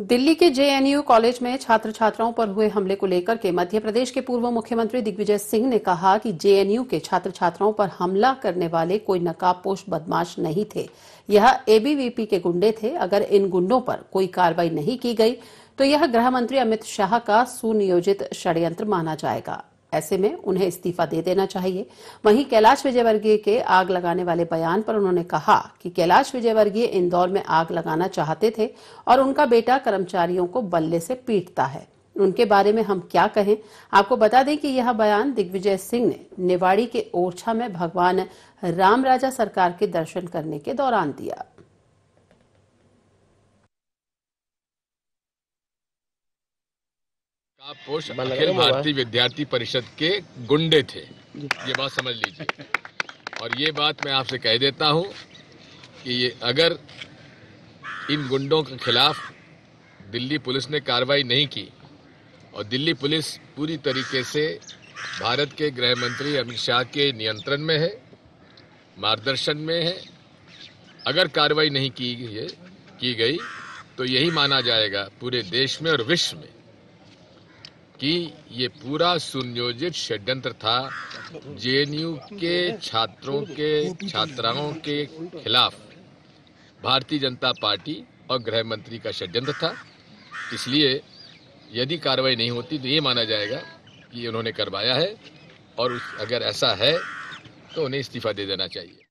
दिल्ली के JNU college में छात्र छात्राओं पर हुए हमले को लेकर के मध्य प्रदेश के पूर्व मुख्यमंत्री दिग्विजय सिंह ने कहा कि जेएनयू के छात्र छात्राओं पर हमला करने वाले कोई नकाबपोश बदमाश नहीं थे यह एबीवीपी के गुंडे थे अगर इन गुंडों पर कोई कार्रवाई नहीं की गई तो यह गृह मंत्री अमित शाह का सुनियोजित षडयंत्र माना जाएगा ऐसे में उन्हें इस्तीफा दे देना चाहिए वहीं कैलाश विजयवर्गीय के आग लगाने वाले बयान पर उन्होंने कहा कि कैलाश विजयवर्गीय इंदौर में आग लगाना चाहते थे और उनका बेटा कर्मचारियों को बल्ले से पीटता है उनके बारे में हम क्या कहें आपको बता दें कि यह बयान दिग्विजय सिंह ने निवाड़ी के ओरछा में भगवान राम राजा सरकार के दर्शन करने के दौरान दिया आप पोष अखिल भारतीय विद्यार्थी परिषद के गुंडे थे ये बात समझ लीजिए और ये बात मैं आपसे कह देता हूँ कि ये अगर इन गुंडों के खिलाफ दिल्ली पुलिस ने कार्रवाई नहीं की और दिल्ली पुलिस पूरी तरीके से भारत के गृह मंत्री अमित शाह के नियंत्रण में है मार्गदर्शन में है अगर कार्रवाई नहीं की गई की गई तो यही माना जाएगा पूरे देश में और विश्व में कि ये पूरा सुनियोजित षड्यंत्र था जेएनयू के छात्रों के छात्राओं के खिलाफ भारतीय जनता पार्टी और गृह मंत्री का षड्यंत्र था इसलिए यदि कार्रवाई नहीं होती तो ये माना जाएगा कि उन्होंने करवाया है और अगर ऐसा है तो उन्हें इस्तीफा दे देना चाहिए